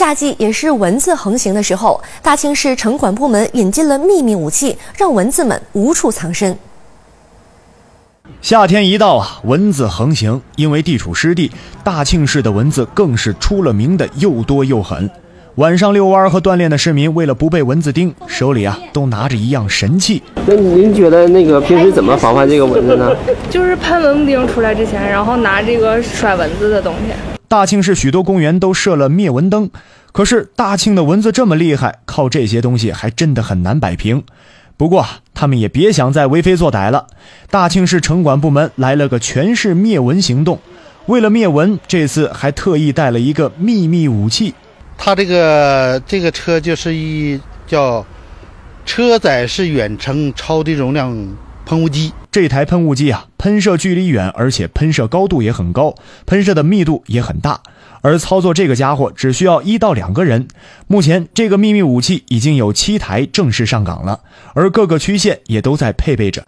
夏季也是蚊子横行的时候，大庆市城管部门引进了秘密武器，让蚊子们无处藏身。夏天一到啊，蚊子横行，因为地处湿地，大庆市的蚊子更是出了名的又多又狠。晚上遛弯和锻炼的市民为了不被蚊子叮，手里啊都拿着一样神器。那您觉得那个平时怎么防范这个蚊子呢？就是喷蚊子叮出来之前，然后拿这个甩蚊子的东西。大庆市许多公园都设了灭蚊灯，可是大庆的蚊子这么厉害，靠这些东西还真的很难摆平。不过他们也别想再为非作歹了。大庆市城管部门来了个全市灭蚊行动，为了灭蚊，这次还特意带了一个秘密武器。他这个这个车就是一叫车载式远程超低容量。喷雾机，这台喷雾机啊，喷射距离远，而且喷射高度也很高，喷射的密度也很大，而操作这个家伙只需要一到两个人。目前，这个秘密武器已经有七台正式上岗了，而各个区县也都在配备着。